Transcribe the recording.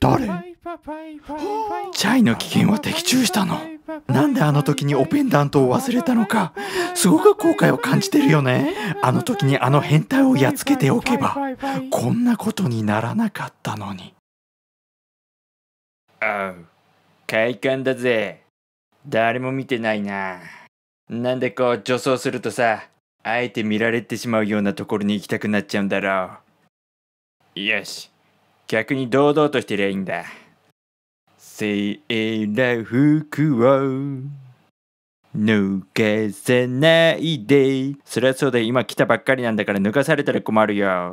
誰チャイの危険は的中したのなんであの時におペンダントを忘れたのかすごく後悔を感じてるよねあの時にあの変態をやっつけておけばこんなことにならなかったのにあう快感だぜ誰も見てないななんでこう助走するとさあえて見られてしまうようなところに行きたくなっちゃうんだろうよし逆に堂々としてりゃいいんだセーラー服を抜かせないでそりゃそうだ今来たばっかりなんだから抜かされたら困るよ